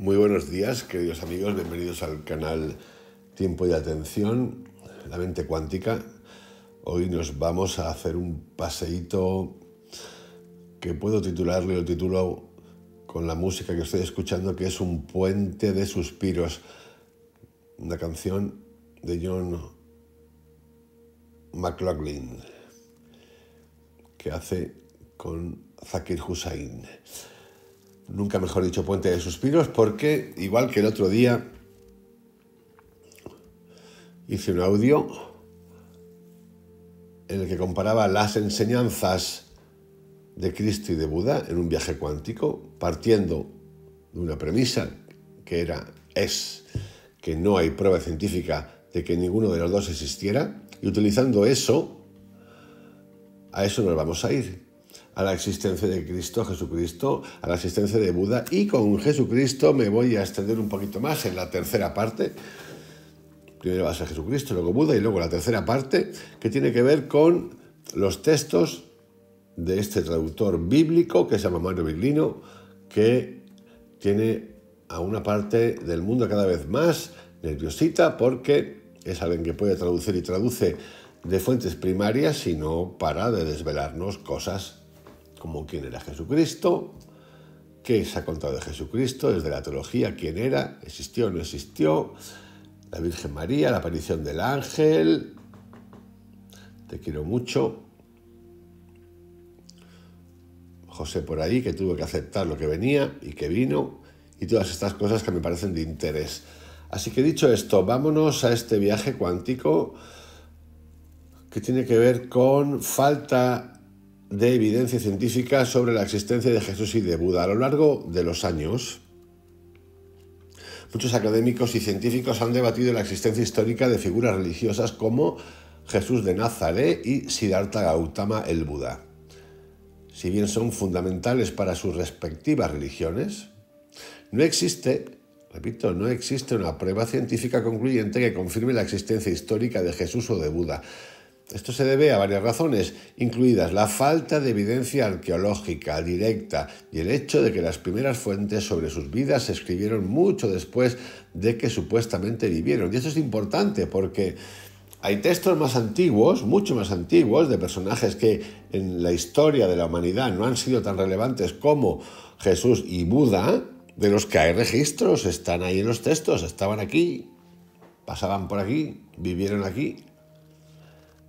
Muy buenos días, queridos amigos, bienvenidos al canal Tiempo y Atención, la mente cuántica. Hoy nos vamos a hacer un paseíto que puedo titularle, el lo titulo con la música que estoy escuchando, que es Un puente de suspiros, una canción de John McLaughlin que hace con Zakir Hussain nunca mejor dicho, puente de suspiros, porque igual que el otro día hice un audio en el que comparaba las enseñanzas de Cristo y de Buda en un viaje cuántico, partiendo de una premisa que era, es, que no hay prueba científica de que ninguno de los dos existiera, y utilizando eso, a eso nos vamos a ir, a la existencia de Cristo, Jesucristo, a la existencia de Buda y con Jesucristo me voy a extender un poquito más en la tercera parte. Primero va a ser Jesucristo, luego Buda y luego la tercera parte que tiene que ver con los textos de este traductor bíblico que se llama Mario Biglino, que tiene a una parte del mundo cada vez más nerviosita porque es alguien que puede traducir y traduce de fuentes primarias, y no para de desvelarnos cosas como quién era Jesucristo, qué se ha contado de Jesucristo, desde la teología, quién era, existió o no existió, la Virgen María, la aparición del ángel, te quiero mucho, José por ahí, que tuvo que aceptar lo que venía y que vino, y todas estas cosas que me parecen de interés. Así que dicho esto, vámonos a este viaje cuántico que tiene que ver con falta de evidencia científica sobre la existencia de Jesús y de Buda. A lo largo de los años, muchos académicos y científicos han debatido la existencia histórica de figuras religiosas como Jesús de Nazaret y Siddhartha Gautama el Buda. Si bien son fundamentales para sus respectivas religiones, no existe, repito, no existe una prueba científica concluyente que confirme la existencia histórica de Jesús o de Buda. Esto se debe a varias razones, incluidas la falta de evidencia arqueológica directa y el hecho de que las primeras fuentes sobre sus vidas se escribieron mucho después de que supuestamente vivieron. Y esto es importante porque hay textos más antiguos, mucho más antiguos, de personajes que en la historia de la humanidad no han sido tan relevantes como Jesús y Buda, de los que hay registros, están ahí en los textos, estaban aquí, pasaban por aquí, vivieron aquí,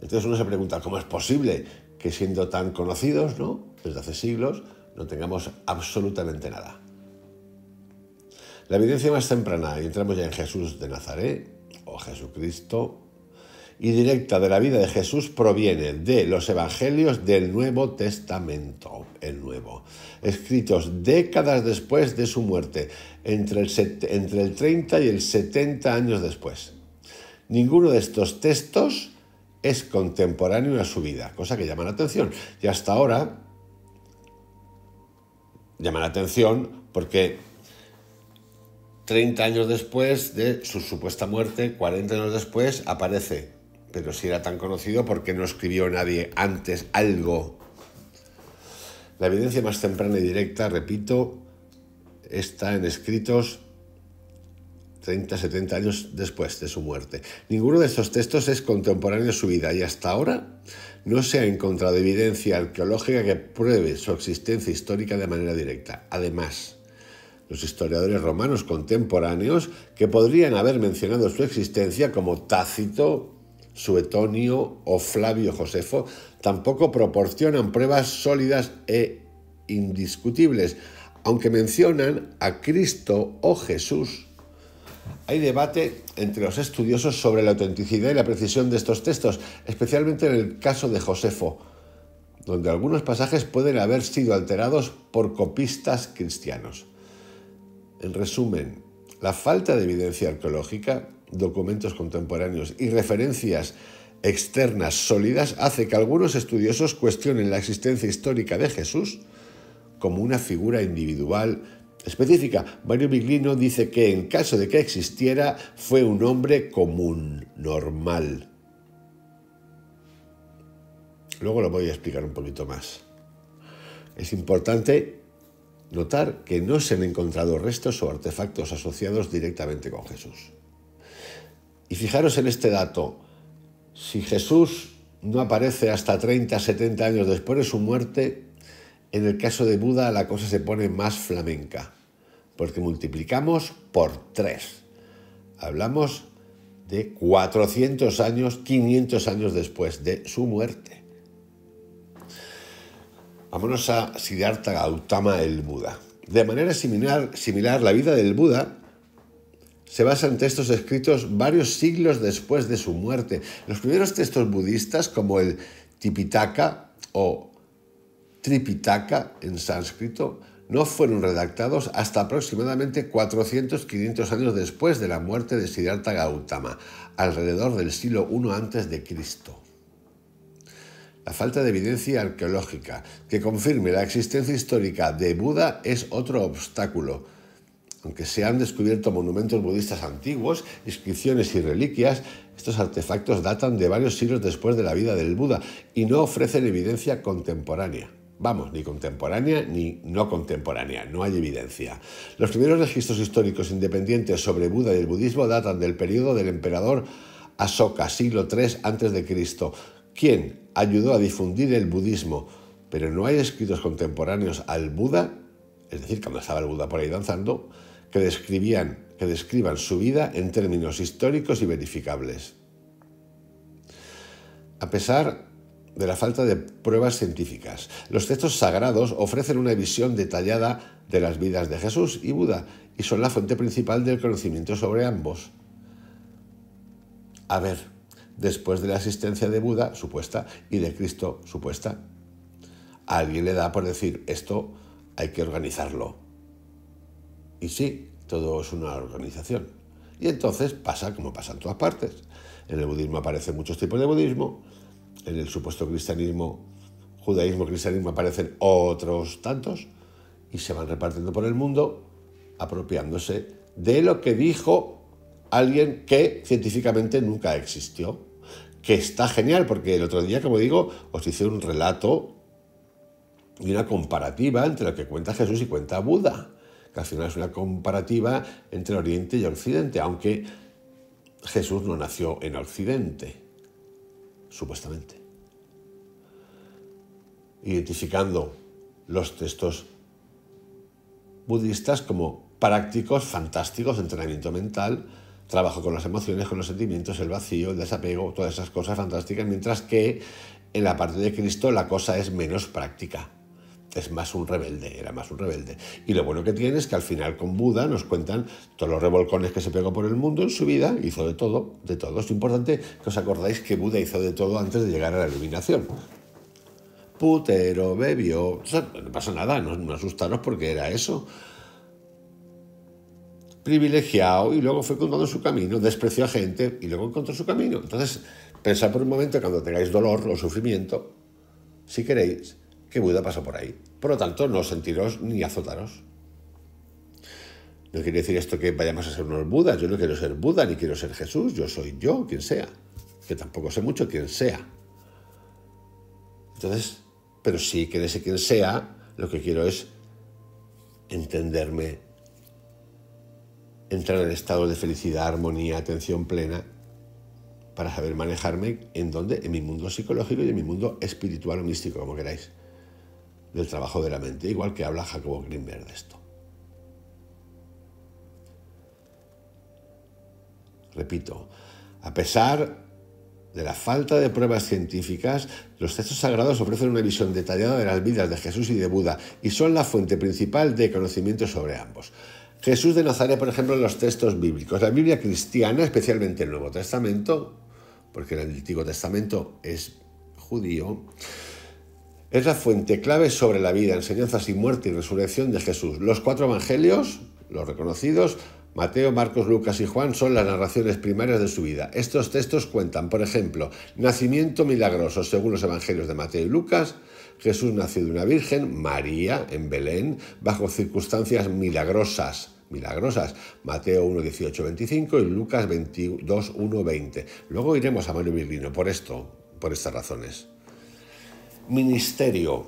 entonces uno se pregunta, ¿cómo es posible que siendo tan conocidos, desde hace siglos, no tengamos absolutamente nada? La evidencia más temprana, y entramos ya en Jesús de Nazaret, o Jesucristo, y directa de la vida de Jesús proviene de los Evangelios del Nuevo Testamento, el Nuevo, escritos décadas después de su muerte, entre el, entre el 30 y el 70 años después. Ninguno de estos textos es contemporáneo a su vida, cosa que llama la atención. Y hasta ahora llama la atención porque 30 años después de su supuesta muerte, 40 años después, aparece. Pero si era tan conocido, ¿por qué no escribió nadie antes algo? La evidencia más temprana y directa, repito, está en escritos 30, 70 años después de su muerte. Ninguno de estos textos es contemporáneo de su vida y hasta ahora no se ha encontrado evidencia arqueológica que pruebe su existencia histórica de manera directa. Además, los historiadores romanos contemporáneos que podrían haber mencionado su existencia como Tácito, Suetonio o Flavio Josefo tampoco proporcionan pruebas sólidas e indiscutibles, aunque mencionan a Cristo o Jesús hay debate entre los estudiosos sobre la autenticidad y la precisión de estos textos, especialmente en el caso de Josefo, donde algunos pasajes pueden haber sido alterados por copistas cristianos. En resumen, la falta de evidencia arqueológica, documentos contemporáneos y referencias externas sólidas hace que algunos estudiosos cuestionen la existencia histórica de Jesús como una figura individual específica. Mario Biglino dice que en caso de que existiera, fue un hombre común, normal. Luego lo voy a explicar un poquito más. Es importante notar que no se han encontrado restos o artefactos asociados directamente con Jesús. Y fijaros en este dato. Si Jesús no aparece hasta 30, 70 años después de su muerte, en el caso de Buda la cosa se pone más flamenca, porque multiplicamos por tres. Hablamos de 400 años, 500 años después de su muerte. Vámonos a Siddhartha Gautama el Buda. De manera similar, similar, la vida del Buda se basa en textos escritos varios siglos después de su muerte. Los primeros textos budistas, como el Tipitaka o Tripitaka en sánscrito no fueron redactados hasta aproximadamente 400-500 años después de la muerte de Siddhartha Gautama, alrededor del siglo I a.C. La falta de evidencia arqueológica que confirme la existencia histórica de Buda es otro obstáculo. Aunque se han descubierto monumentos budistas antiguos, inscripciones y reliquias, estos artefactos datan de varios siglos después de la vida del Buda y no ofrecen evidencia contemporánea. Vamos, ni contemporánea ni no contemporánea, no hay evidencia. Los primeros registros históricos independientes sobre Buda y el budismo datan del periodo del emperador Asoka, siglo III a.C., quien ayudó a difundir el budismo, pero no hay escritos contemporáneos al Buda, es decir, cuando estaba el Buda por ahí danzando, que, describían, que describan su vida en términos históricos y verificables. A pesar de la falta de pruebas científicas. Los textos sagrados ofrecen una visión detallada de las vidas de Jesús y Buda y son la fuente principal del conocimiento sobre ambos. A ver, después de la existencia de Buda, supuesta, y de Cristo, supuesta, alguien le da por decir, esto hay que organizarlo. Y sí, todo es una organización. Y entonces pasa como pasa en todas partes. En el budismo aparecen muchos tipos de budismo, en el supuesto cristianismo, judaísmo, cristianismo, aparecen otros tantos y se van repartiendo por el mundo apropiándose de lo que dijo alguien que científicamente nunca existió, que está genial, porque el otro día, como digo, os hice un relato y una comparativa entre lo que cuenta Jesús y cuenta Buda, que al final es una comparativa entre Oriente y Occidente, aunque Jesús no nació en Occidente supuestamente. Identificando los textos budistas como prácticos, fantásticos, entrenamiento mental, trabajo con las emociones, con los sentimientos, el vacío, el desapego, todas esas cosas fantásticas, mientras que en la parte de Cristo la cosa es menos práctica es más un rebelde, era más un rebelde. Y lo bueno que tiene es que al final con Buda nos cuentan todos los revolcones que se pegó por el mundo en su vida, hizo de todo, de todo. Es importante que os acordáis que Buda hizo de todo antes de llegar a la iluminación. Putero, bebió, no pasa nada, no, no asustaros porque era eso privilegiado y luego fue contando su camino, despreció a gente y luego encontró su camino. Entonces, pensad por un momento cuando tengáis dolor o sufrimiento, si queréis, que Buda pasó por ahí. Por lo tanto, no sentiros ni azotaros. No quiere decir esto que vayamos a ser unos Budas. Yo no quiero ser Buda ni quiero ser Jesús. Yo soy yo, quien sea. Que tampoco sé mucho quien sea. Entonces, pero sí que de ese quien sea, lo que quiero es entenderme, entrar en estado de felicidad, armonía, atención plena, para saber manejarme en donde, en mi mundo psicológico y en mi mundo espiritual o místico, como queráis del trabajo de la mente, igual que habla Jacobo Greenberg de esto. Repito, a pesar de la falta de pruebas científicas, los textos sagrados ofrecen una visión detallada de las vidas de Jesús y de Buda y son la fuente principal de conocimiento sobre ambos. Jesús de Nazaret, por ejemplo, en los textos bíblicos, la Biblia cristiana, especialmente el Nuevo Testamento, porque el Antiguo Testamento es judío, es la fuente clave sobre la vida, enseñanzas y muerte y resurrección de Jesús. Los cuatro evangelios, los reconocidos, Mateo, Marcos, Lucas y Juan son las narraciones primarias de su vida. Estos textos cuentan, por ejemplo, nacimiento milagroso según los evangelios de Mateo y Lucas, Jesús nació de una virgen, María, en Belén, bajo circunstancias milagrosas milagrosas. Mateo 1, 18, 25 y Lucas 22, 1, 20. Luego iremos a Mario Virgilio por esto, por estas razones. Ministerio.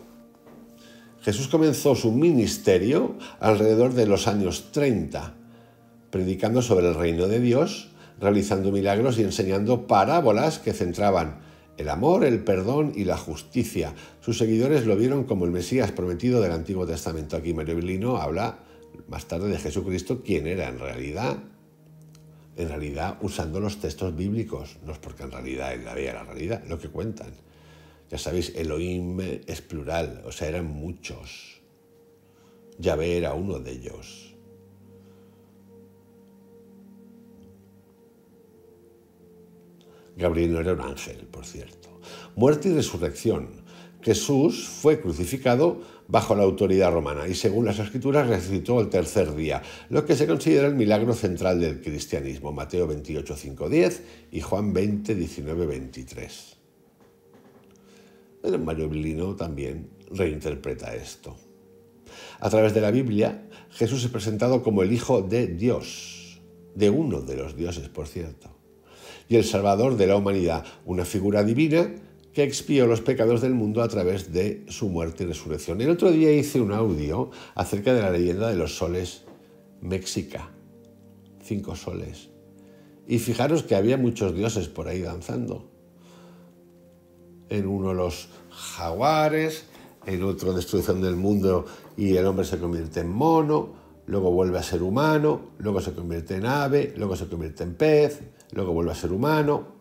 Jesús comenzó su ministerio alrededor de los años 30, predicando sobre el reino de Dios, realizando milagros y enseñando parábolas que centraban el amor, el perdón y la justicia. Sus seguidores lo vieron como el Mesías prometido del Antiguo Testamento. Aquí Bilino habla más tarde de Jesucristo, quién era en realidad, en realidad usando los textos bíblicos, no es porque en realidad él la la realidad, lo que cuentan. Ya sabéis, Elohim es plural, o sea, eran muchos. Yahvé era uno de ellos. Gabriel no era un ángel, por cierto. Muerte y resurrección. Jesús fue crucificado bajo la autoridad romana y según las escrituras resucitó el tercer día, lo que se considera el milagro central del cristianismo, Mateo 28, 5, 10 y Juan 20, 19, 23. Mario Bilino también reinterpreta esto. A través de la Biblia, Jesús es presentado como el Hijo de Dios, de uno de los dioses, por cierto, y el Salvador de la humanidad, una figura divina que expió los pecados del mundo a través de su muerte y resurrección. El otro día hice un audio acerca de la leyenda de los soles mexica, cinco soles. Y fijaros que había muchos dioses por ahí danzando en uno los jaguares, en otro destrucción del mundo y el hombre se convierte en mono, luego vuelve a ser humano, luego se convierte en ave, luego se convierte en pez, luego vuelve a ser humano.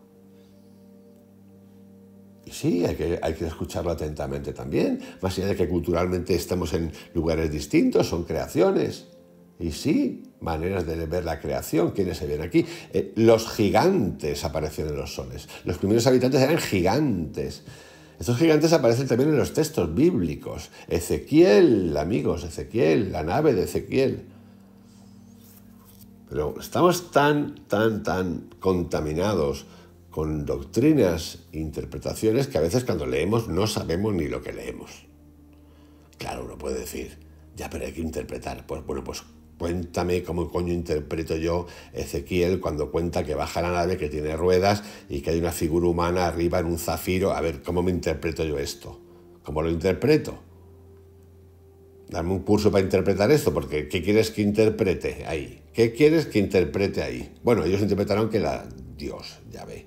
Y sí, hay que, hay que escucharlo atentamente también, más allá de que culturalmente estamos en lugares distintos, son creaciones. Y sí, maneras de ver la creación, quienes se ven aquí. Eh, los gigantes aparecieron en los soles. Los primeros habitantes eran gigantes. Estos gigantes aparecen también en los textos bíblicos. Ezequiel, amigos, Ezequiel, la nave de Ezequiel. Pero estamos tan, tan, tan contaminados con doctrinas e interpretaciones que a veces cuando leemos no sabemos ni lo que leemos. Claro, uno puede decir, ya, pero hay que interpretar. Pues bueno, pues Cuéntame cómo coño interpreto yo Ezequiel cuando cuenta que baja la nave que tiene ruedas y que hay una figura humana arriba en un zafiro. A ver, ¿cómo me interpreto yo esto? ¿Cómo lo interpreto? Dame un curso para interpretar esto, porque ¿qué quieres que interprete ahí? ¿Qué quieres que interprete ahí? Bueno, ellos interpretaron que la... Dios, ya ve.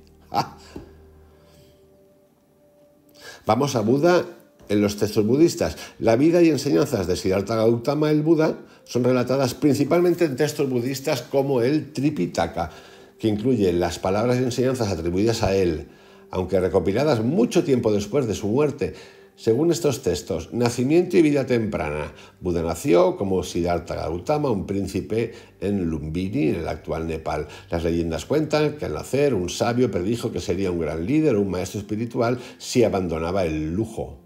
Vamos a Buda en los textos budistas. La vida y enseñanzas de Siddhartha Gautama, el Buda, son relatadas principalmente en textos budistas como el Tripitaka, que incluye las palabras y enseñanzas atribuidas a él, aunque recopiladas mucho tiempo después de su muerte. Según estos textos, nacimiento y vida temprana. Buda nació como Siddhartha Gautama, un príncipe en Lumbini, en el actual Nepal. Las leyendas cuentan que al nacer un sabio predijo que sería un gran líder, un maestro espiritual, si abandonaba el lujo.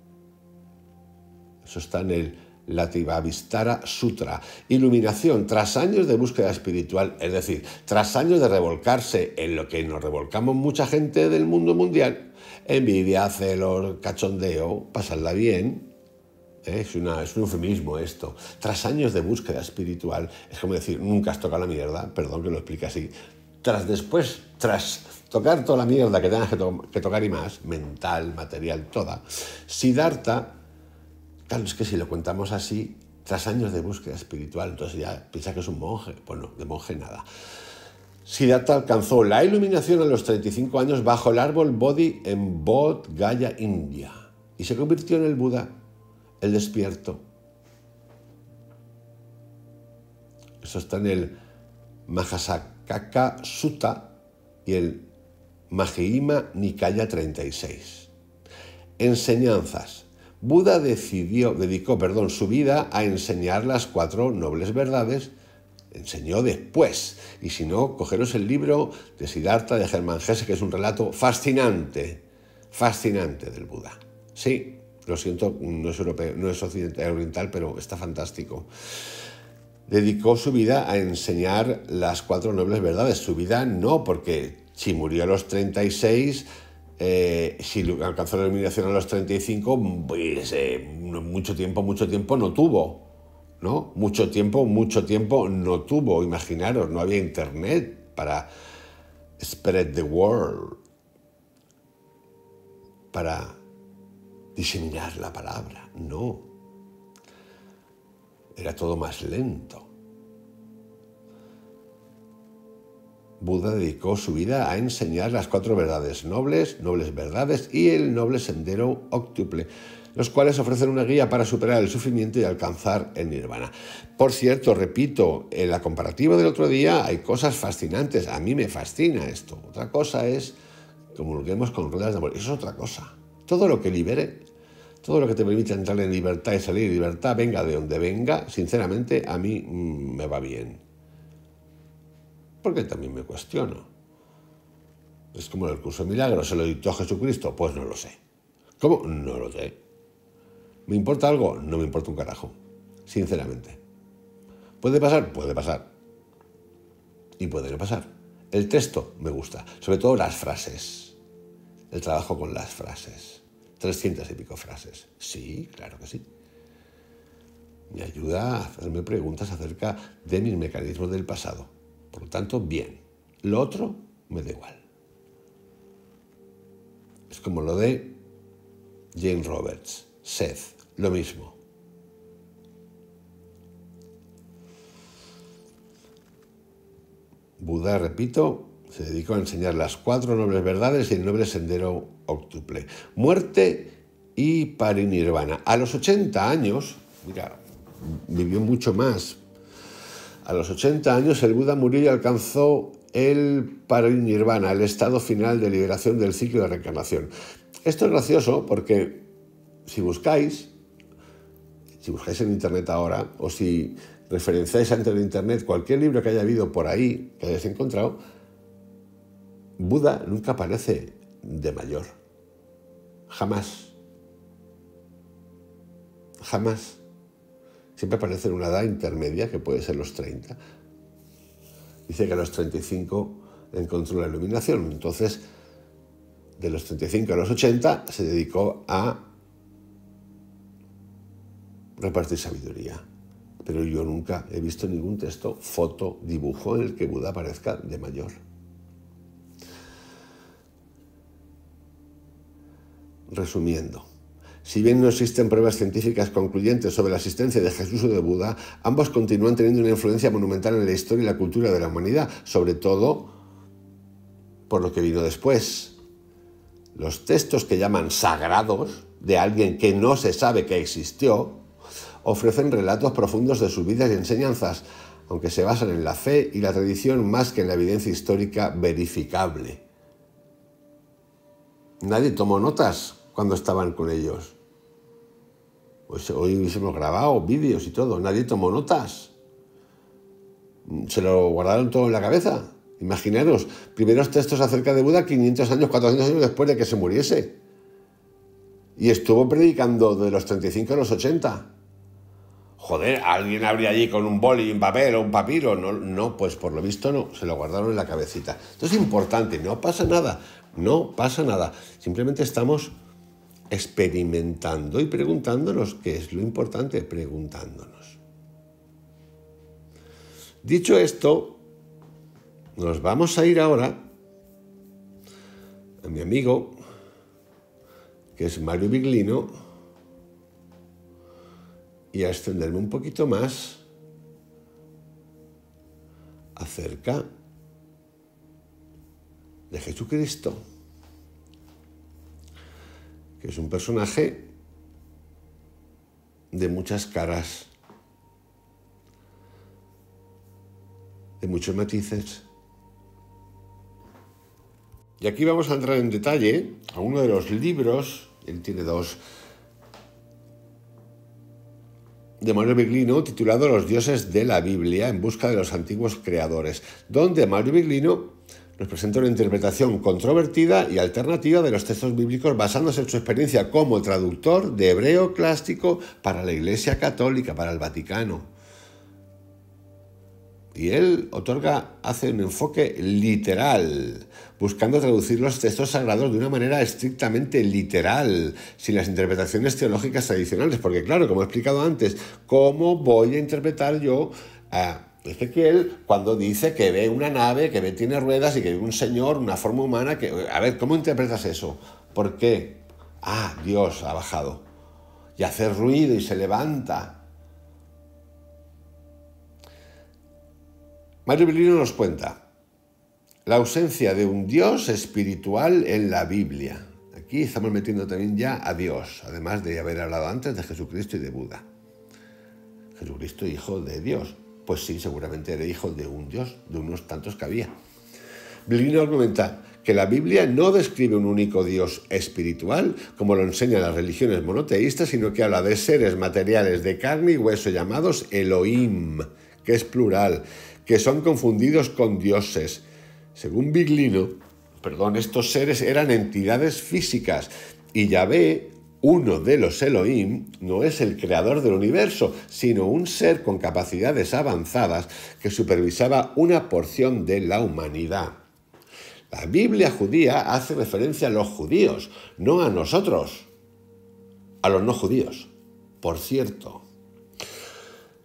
Eso está en el Lativavistara Sutra, iluminación tras años de búsqueda espiritual, es decir, tras años de revolcarse en lo que nos revolcamos mucha gente del mundo mundial, envidia, celos, cachondeo, pasarla bien, ¿Eh? es, una, es, un eufemismo esto. Tras años de búsqueda espiritual, es como decir, nunca has tocado la mierda, perdón que lo explique así. Tras después, tras tocar toda la mierda que tengas que, que tocar y más, mental, material, toda, Siddhartha Claro, es que si lo contamos así, tras años de búsqueda espiritual, entonces ya piensa que es un monje. Bueno, de monje nada. Siddhartha alcanzó la iluminación a los 35 años bajo el árbol Bodhi en Bodh Gaya, India, y se convirtió en el Buda, el despierto. Eso está en el Mahasakaka Sutta y el Mahima Nikaya 36. Enseñanzas. Buda decidió, dedicó perdón, su vida a enseñar las cuatro nobles verdades. Enseñó después. Y si no, cogeros el libro de Siddhartha de Germán Gese, que es un relato fascinante, fascinante del Buda. Sí, lo siento, no es europeo, no es occidental, oriental, pero está fantástico. Dedicó su vida a enseñar las cuatro nobles verdades. Su vida no, porque si murió a los 36, eh, si alcanzó la eliminación a los 35, pues eh, mucho tiempo, mucho tiempo no tuvo. ¿no? Mucho tiempo, mucho tiempo no tuvo. Imaginaros, no había internet para spread the word, para diseminar la palabra. No. Era todo más lento. Buda dedicó su vida a enseñar las cuatro verdades nobles, nobles verdades y el noble sendero octuple, los cuales ofrecen una guía para superar el sufrimiento y alcanzar el nirvana. Por cierto, repito, en la comparativa del otro día hay cosas fascinantes, a mí me fascina esto. Otra cosa es, comulguemos con ruedas de amor, eso es otra cosa. Todo lo que libere, todo lo que te permite entrar en libertad y salir en libertad, venga de donde venga, sinceramente a mí mm, me va bien porque también me cuestiono. Es como el curso de milagros, ¿se lo dictó a Jesucristo? Pues no lo sé. ¿Cómo? No lo sé. ¿Me importa algo? No me importa un carajo, sinceramente. ¿Puede pasar? Puede pasar. Y puede no pasar. El texto me gusta, sobre todo las frases. El trabajo con las frases. 300 y pico frases. Sí, claro que sí. Me ayuda a hacerme preguntas acerca de mis mecanismos del pasado por lo tanto, bien. Lo otro me da igual. Es como lo de Jane Roberts, Seth, lo mismo. Buda, repito, se dedicó a enseñar las cuatro nobles verdades y el noble sendero octuple. Muerte y parinirvana. A los 80 años, mira, vivió mucho más, a los 80 años el Buda murió y alcanzó el parinirvana, el estado final de liberación del ciclo de reencarnación. Esto es gracioso porque si buscáis, si buscáis en internet ahora o si referenciáis antes el internet cualquier libro que haya habido por ahí, que hayáis encontrado, Buda nunca aparece de mayor. Jamás. Jamás. Siempre aparece en una edad intermedia, que puede ser los 30. Dice que a los 35 encontró la iluminación. Entonces, de los 35 a los 80 se dedicó a repartir sabiduría. Pero yo nunca he visto ningún texto, foto, dibujo en el que Buda aparezca de mayor. Resumiendo, si bien no existen pruebas científicas concluyentes sobre la existencia de Jesús o de Buda, ambos continúan teniendo una influencia monumental en la historia y la cultura de la humanidad, sobre todo por lo que vino después. Los textos que llaman sagrados de alguien que no se sabe que existió ofrecen relatos profundos de sus vidas y enseñanzas, aunque se basan en la fe y la tradición más que en la evidencia histórica verificable. Nadie tomó notas cuando estaban con ellos. Pues hoy hemos grabado vídeos y todo, nadie tomó notas. Se lo guardaron todo en la cabeza. Imaginaros, primeros textos acerca de Buda 500 años, 400 años después de que se muriese. Y estuvo predicando de los 35 a los 80. Joder, alguien habría allí con un boli, un papel o un papiro. No, no, pues por lo visto no, se lo guardaron en la cabecita. Esto es importante, no pasa nada, no pasa nada. Simplemente estamos experimentando y preguntándonos, qué es lo importante, preguntándonos. Dicho esto, nos vamos a ir ahora a mi amigo, que es Mario Biglino, y a extenderme un poquito más acerca de Jesucristo que es un personaje de muchas caras, de muchos matices. Y aquí vamos a entrar en detalle a uno de los libros, él tiene dos, de Mario Biglino, titulado Los dioses de la Biblia en busca de los antiguos creadores, donde Mario Biglino nos presenta una interpretación controvertida y alternativa de los textos bíblicos basándose en su experiencia como traductor de hebreo clásico para la Iglesia Católica, para el Vaticano. Y él otorga, hace un enfoque literal, buscando traducir los textos sagrados de una manera estrictamente literal, sin las interpretaciones teológicas tradicionales, porque claro, como he explicado antes, ¿cómo voy a interpretar yo a que él, cuando dice que ve una nave, que ve, tiene ruedas y que ve un señor, una forma humana, que... A ver, ¿cómo interpretas eso? ¿Por qué? Ah, Dios ha bajado. Y hace ruido y se levanta. Mario Bellino nos cuenta la ausencia de un Dios espiritual en la Biblia. Aquí estamos metiendo también ya a Dios, además de haber hablado antes de Jesucristo y de Buda. Jesucristo, hijo de Dios. Pues sí, seguramente era hijo de un dios, de unos tantos que había. Biglino argumenta que la Biblia no describe un único Dios espiritual, como lo enseñan las religiones monoteístas, sino que habla de seres materiales de carne y hueso llamados Elohim, que es plural, que son confundidos con dioses. Según Biglino, perdón, estos seres eran entidades físicas y Yahvé uno de los Elohim no es el creador del universo, sino un ser con capacidades avanzadas que supervisaba una porción de la humanidad. La Biblia judía hace referencia a los judíos, no a nosotros, a los no judíos, por cierto.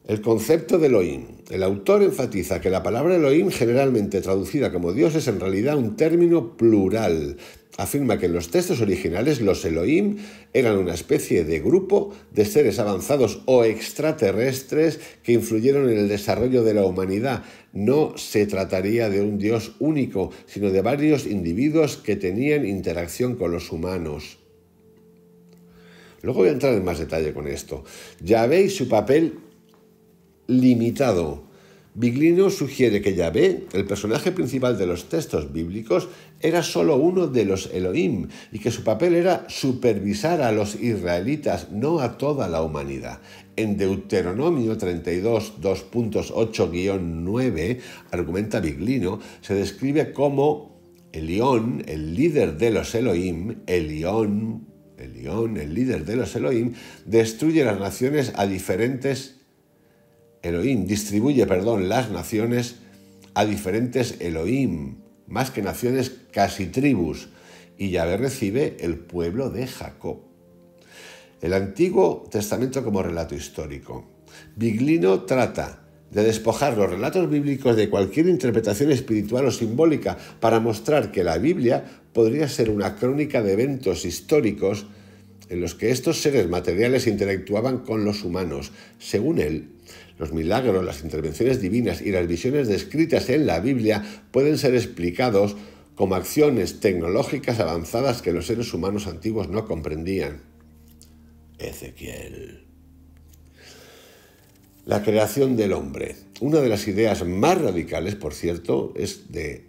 El concepto de Elohim. El autor enfatiza que la palabra Elohim, generalmente traducida como Dios, es en realidad un término plural. Afirma que en los textos originales los Elohim eran una especie de grupo de seres avanzados o extraterrestres que influyeron en el desarrollo de la humanidad. No se trataría de un Dios único, sino de varios individuos que tenían interacción con los humanos. Luego voy a entrar en más detalle con esto. Ya veis su papel limitado. Biglino sugiere que Yahvé, el personaje principal de los textos bíblicos, era solo uno de los Elohim y que su papel era supervisar a los israelitas, no a toda la humanidad. En Deuteronomio 32, 2.8-9, argumenta Biglino, se describe como Elión, el líder de los Elohim, Elión, Elión, el líder de los Elohim, destruye las naciones a diferentes Elohim distribuye, perdón, las naciones a diferentes Elohim, más que naciones, casi tribus, y le recibe el pueblo de Jacob. El Antiguo Testamento como relato histórico. Biglino trata de despojar los relatos bíblicos de cualquier interpretación espiritual o simbólica para mostrar que la Biblia podría ser una crónica de eventos históricos en los que estos seres materiales interactuaban con los humanos. Según él, los milagros, las intervenciones divinas y las visiones descritas en la Biblia pueden ser explicados como acciones tecnológicas avanzadas que los seres humanos antiguos no comprendían. Ezequiel. La creación del hombre. Una de las ideas más radicales, por cierto, es de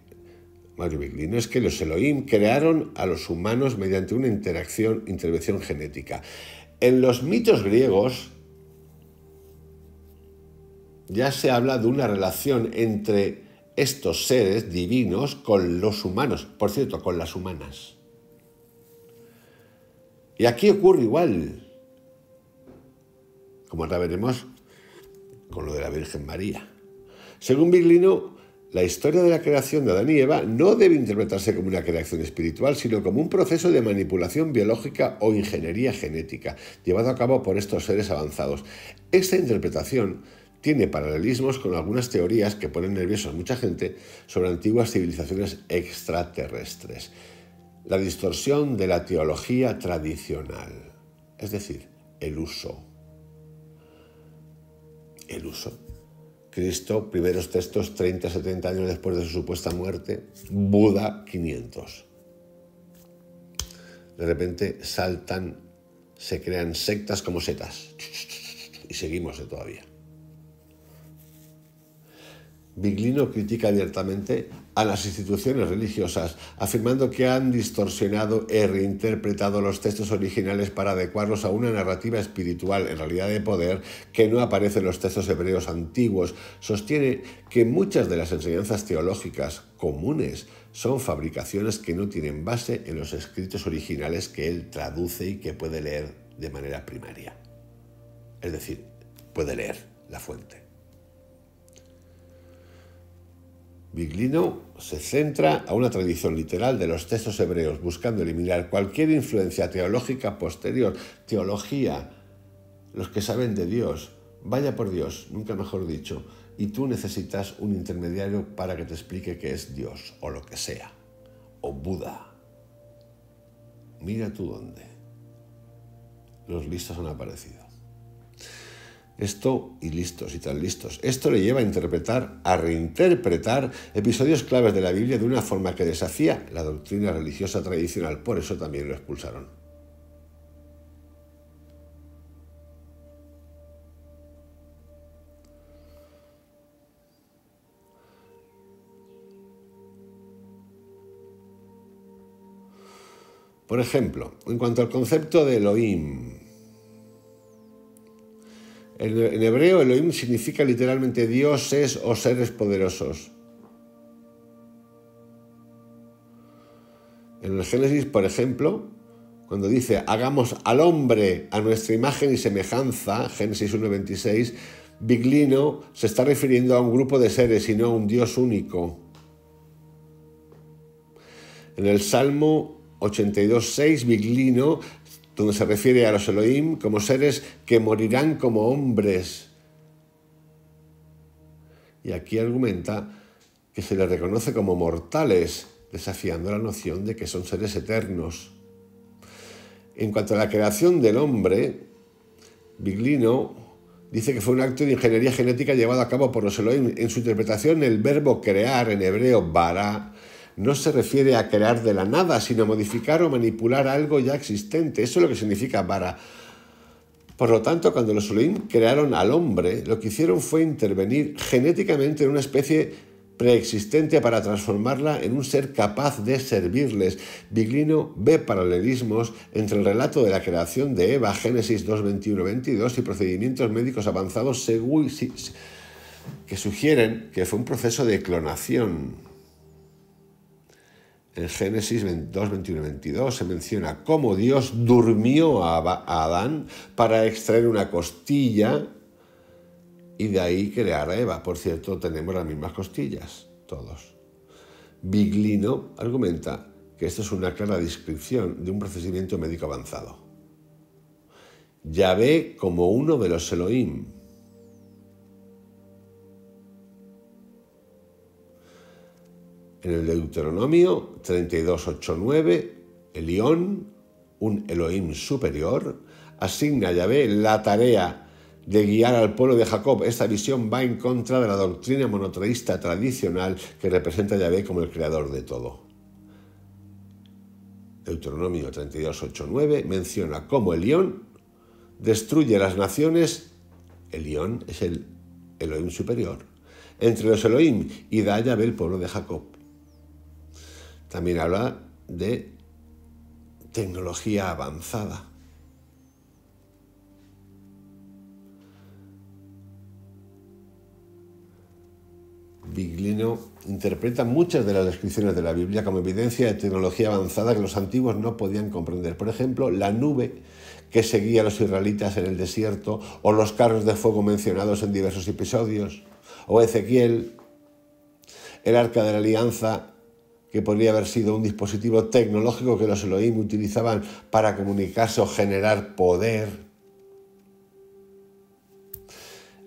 Mario Biglino, es que los Elohim crearon a los humanos mediante una interacción, intervención genética. En los mitos griegos, ya se habla de una relación entre estos seres divinos con los humanos, por cierto, con las humanas. Y aquí ocurre igual, como ahora veremos con lo de la Virgen María. Según Biglino, la historia de la creación de Adán y Eva no debe interpretarse como una creación espiritual, sino como un proceso de manipulación biológica o ingeniería genética, llevado a cabo por estos seres avanzados. Esta interpretación tiene paralelismos con algunas teorías que ponen nerviosos a mucha gente sobre antiguas civilizaciones extraterrestres. La distorsión de la teología tradicional, es decir, el uso. El uso. Cristo, primeros textos 30, 70 años después de su supuesta muerte, Buda 500. De repente saltan, se crean sectas como setas. Y seguimos todavía. Biglino critica abiertamente a las instituciones religiosas, afirmando que han distorsionado e reinterpretado los textos originales para adecuarlos a una narrativa espiritual, en realidad de poder, que no aparece en los textos hebreos antiguos. Sostiene que muchas de las enseñanzas teológicas comunes son fabricaciones que no tienen base en los escritos originales que él traduce y que puede leer de manera primaria. Es decir, puede leer la fuente. Biglino se centra a una tradición literal de los textos hebreos, buscando eliminar cualquier influencia teológica posterior. Teología, los que saben de Dios, vaya por Dios, nunca mejor dicho, y tú necesitas un intermediario para que te explique qué es Dios, o lo que sea, o Buda. Mira tú dónde. Los listos han aparecido. Esto, y listos, y tan listos. Esto le lleva a interpretar, a reinterpretar episodios claves de la Biblia de una forma que desafía la doctrina religiosa tradicional. Por eso también lo expulsaron. Por ejemplo, en cuanto al concepto de Elohim, en hebreo, Elohim significa literalmente dioses o seres poderosos. En el Génesis, por ejemplo, cuando dice hagamos al hombre a nuestra imagen y semejanza, Génesis 1.26, Biglino se está refiriendo a un grupo de seres y no a un Dios único. En el Salmo 82.6, Biglino donde se refiere a los Elohim como seres que morirán como hombres. Y aquí argumenta que se les reconoce como mortales, desafiando la noción de que son seres eternos. En cuanto a la creación del hombre, Biglino dice que fue un acto de ingeniería genética llevado a cabo por los Elohim. En su interpretación, el verbo crear en hebreo bara no se refiere a crear de la nada, sino modificar o manipular algo ya existente. Eso es lo que significa vara. Por lo tanto, cuando los suleim crearon al hombre, lo que hicieron fue intervenir genéticamente en una especie preexistente para transformarla en un ser capaz de servirles. Biglino ve paralelismos entre el relato de la creación de Eva, Génesis 2.21-22, y procedimientos médicos avanzados que sugieren que fue un proceso de clonación en Génesis 2, 21 22 se menciona cómo Dios durmió a Adán para extraer una costilla y de ahí crear a Eva. Por cierto, tenemos las mismas costillas, todos. Biglino argumenta que esto es una clara descripción de un procedimiento médico avanzado. Ya ve como uno de los Elohim, en el Deuteronomio 32.8.9, Elión, un Elohim superior, asigna a Yahvé la tarea de guiar al pueblo de Jacob. Esta visión va en contra de la doctrina monoteísta tradicional que representa a Yahvé como el creador de todo. Deuteronomio 32.8.9 menciona cómo Elión destruye las naciones. Elión es el Elohim superior. Entre los Elohim y da a Yahvé el pueblo de Jacob. También habla de tecnología avanzada. Biglino interpreta muchas de las descripciones de la Biblia como evidencia de tecnología avanzada que los antiguos no podían comprender. Por ejemplo, la nube que seguía a los israelitas en el desierto, o los carros de fuego mencionados en diversos episodios, o Ezequiel, el arca de la alianza que podría haber sido un dispositivo tecnológico que los Elohim utilizaban para comunicarse o generar poder.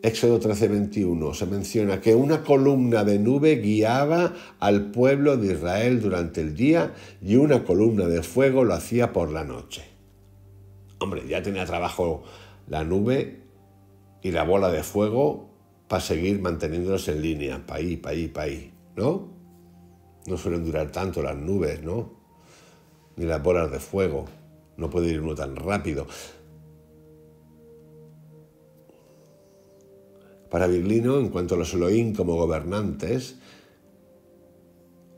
Éxodo 13:21 se menciona que una columna de nube guiaba al pueblo de Israel durante el día y una columna de fuego lo hacía por la noche. Hombre, ya tenía trabajo la nube y la bola de fuego para seguir manteniéndolos en línea, país, país, país, ¿no? No suelen durar tanto las nubes, ¿no? Ni las bolas de fuego. No puede ir uno tan rápido. Para Virlino, en cuanto a los Elohim como gobernantes,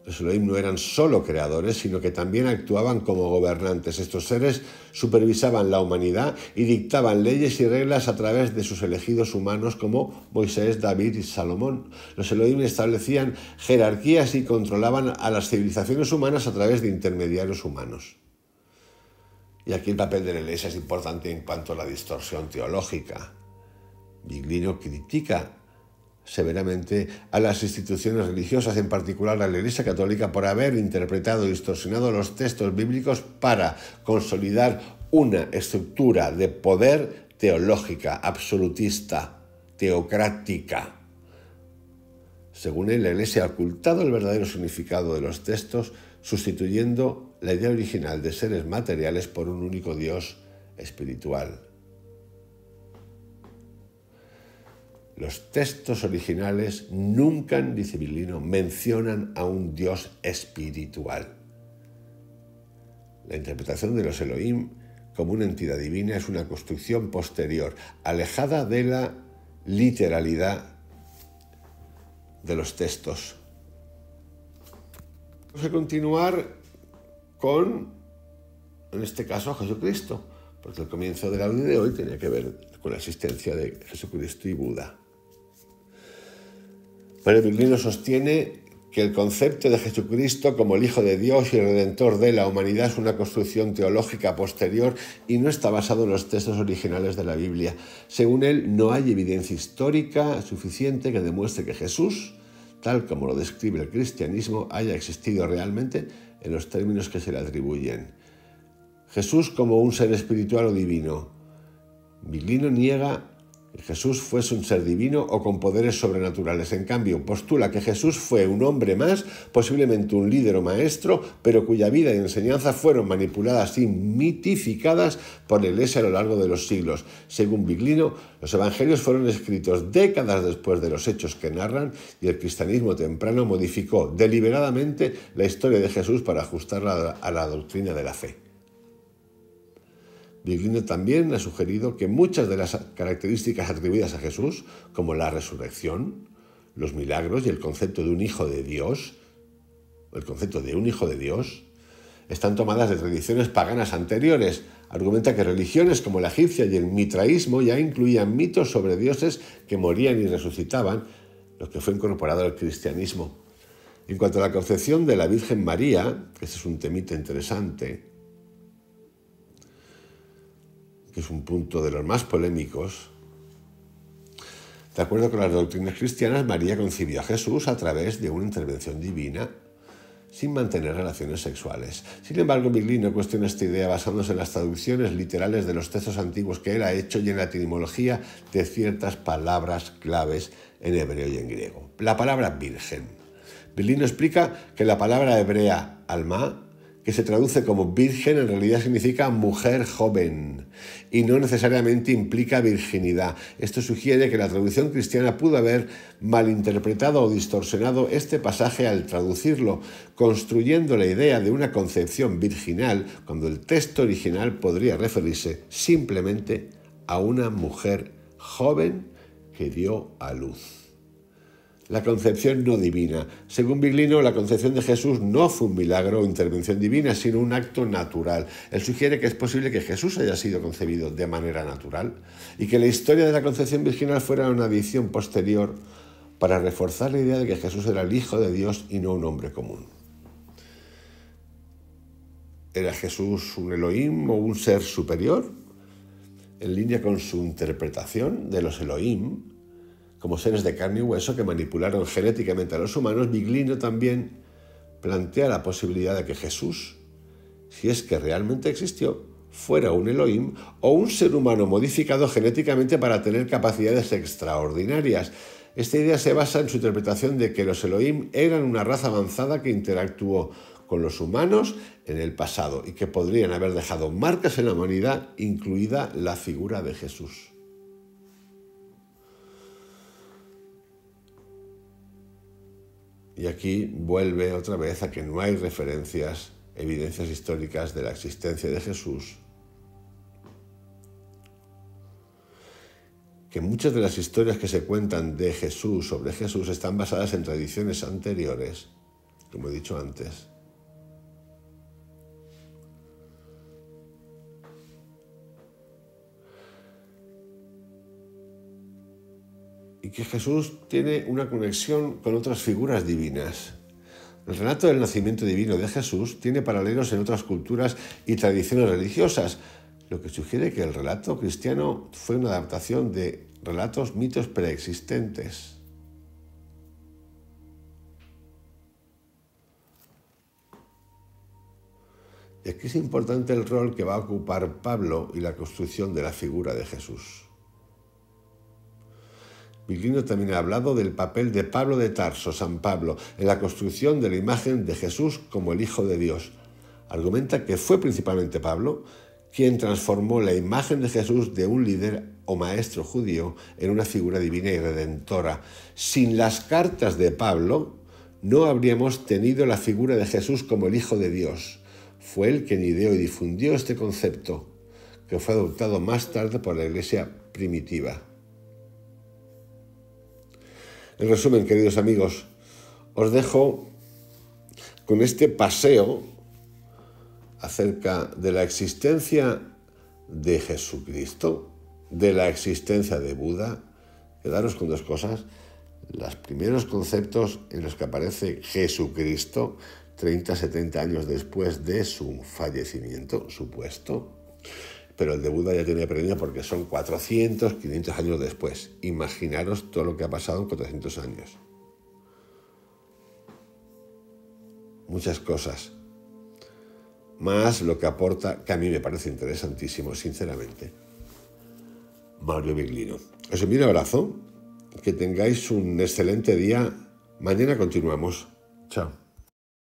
los Elohim no eran solo creadores, sino que también actuaban como gobernantes. Estos seres supervisaban la humanidad y dictaban leyes y reglas a través de sus elegidos humanos como Moisés, David y Salomón. Los Elohim establecían jerarquías y controlaban a las civilizaciones humanas a través de intermediarios humanos. Y aquí el papel de la ley es importante en cuanto a la distorsión teológica. Biglino critica severamente a las instituciones religiosas, en particular a la Iglesia Católica, por haber interpretado y distorsionado los textos bíblicos para consolidar una estructura de poder teológica, absolutista, teocrática. Según él, la Iglesia ha ocultado el verdadero significado de los textos, sustituyendo la idea original de seres materiales por un único Dios espiritual. Los textos originales nunca dice Licebilino mencionan a un dios espiritual. La interpretación de los Elohim como una entidad divina es una construcción posterior, alejada de la literalidad de los textos. Vamos a continuar con, en este caso, Jesucristo, porque el comienzo del audio de hoy tenía que ver con la existencia de Jesucristo y Buda. Pellegrino sostiene que el concepto de Jesucristo como el Hijo de Dios y el Redentor de la humanidad es una construcción teológica posterior y no está basado en los textos originales de la Biblia. Según él, no hay evidencia histórica suficiente que demuestre que Jesús, tal como lo describe el cristianismo, haya existido realmente en los términos que se le atribuyen. Jesús como un ser espiritual o divino. Biglino niega Jesús fuese un ser divino o con poderes sobrenaturales. En cambio, postula que Jesús fue un hombre más, posiblemente un líder o maestro, pero cuya vida y enseñanza fueron manipuladas y mitificadas por la Iglesia a lo largo de los siglos. Según Biglino, los evangelios fueron escritos décadas después de los hechos que narran y el cristianismo temprano modificó deliberadamente la historia de Jesús para ajustarla a la doctrina de la fe. Biglino también ha sugerido que muchas de las características atribuidas a Jesús, como la resurrección, los milagros y el concepto de un hijo de Dios, el concepto de un hijo de Dios, están tomadas de tradiciones paganas anteriores. Argumenta que religiones como la egipcia y el mitraísmo ya incluían mitos sobre dioses que morían y resucitaban, lo que fue incorporado al cristianismo. En cuanto a la concepción de la Virgen María, que este es un temite interesante, que es un punto de los más polémicos, de acuerdo con las doctrinas cristianas, María concibió a Jesús a través de una intervención divina sin mantener relaciones sexuales. Sin embargo, no cuestiona esta idea basándose en las traducciones literales de los textos antiguos que él ha hecho y en la etimología de ciertas palabras claves en hebreo y en griego. La palabra virgen. Miglino explica que la palabra hebrea alma que se traduce como virgen en realidad significa mujer joven y no necesariamente implica virginidad. Esto sugiere que la traducción cristiana pudo haber malinterpretado o distorsionado este pasaje al traducirlo, construyendo la idea de una concepción virginal cuando el texto original podría referirse simplemente a una mujer joven que dio a luz la concepción no divina. Según Biglino, la concepción de Jesús no fue un milagro o intervención divina, sino un acto natural. Él sugiere que es posible que Jesús haya sido concebido de manera natural y que la historia de la concepción virginal fuera una adición posterior para reforzar la idea de que Jesús era el Hijo de Dios y no un hombre común. ¿Era Jesús un Elohim o un ser superior? En línea con su interpretación de los Elohim, como seres de carne y hueso que manipularon genéticamente a los humanos, Biglino también plantea la posibilidad de que Jesús, si es que realmente existió, fuera un Elohim o un ser humano modificado genéticamente para tener capacidades extraordinarias. Esta idea se basa en su interpretación de que los Elohim eran una raza avanzada que interactuó con los humanos en el pasado y que podrían haber dejado marcas en la humanidad, incluida la figura de Jesús. Y aquí vuelve otra vez a que no hay referencias, evidencias históricas de la existencia de Jesús. Que muchas de las historias que se cuentan de Jesús sobre Jesús están basadas en tradiciones anteriores, como he dicho antes, que Jesús tiene una conexión con otras figuras divinas. El relato del nacimiento divino de Jesús tiene paralelos en otras culturas y tradiciones religiosas, lo que sugiere que el relato cristiano fue una adaptación de relatos mitos preexistentes. Y aquí es importante el rol que va a ocupar Pablo y la construcción de la figura de Jesús también ha hablado del papel de Pablo de Tarso, San Pablo, en la construcción de la imagen de Jesús como el Hijo de Dios. Argumenta que fue principalmente Pablo quien transformó la imagen de Jesús de un líder o maestro judío en una figura divina y redentora. Sin las cartas de Pablo, no habríamos tenido la figura de Jesús como el Hijo de Dios. Fue él quien ideó y difundió este concepto, que fue adoptado más tarde por la Iglesia primitiva. En resumen, queridos amigos, os dejo con este paseo acerca de la existencia de Jesucristo, de la existencia de Buda. Quedaros con dos cosas. Los primeros conceptos en los que aparece Jesucristo 30, 70 años después de su fallecimiento supuesto pero el de Buda ya tenía perenina porque son 400, 500 años después. Imaginaros todo lo que ha pasado en 400 años. Muchas cosas. Más lo que aporta, que a mí me parece interesantísimo, sinceramente. Mario Biglino. Os envío un abrazo, que tengáis un excelente día. Mañana continuamos. Chao.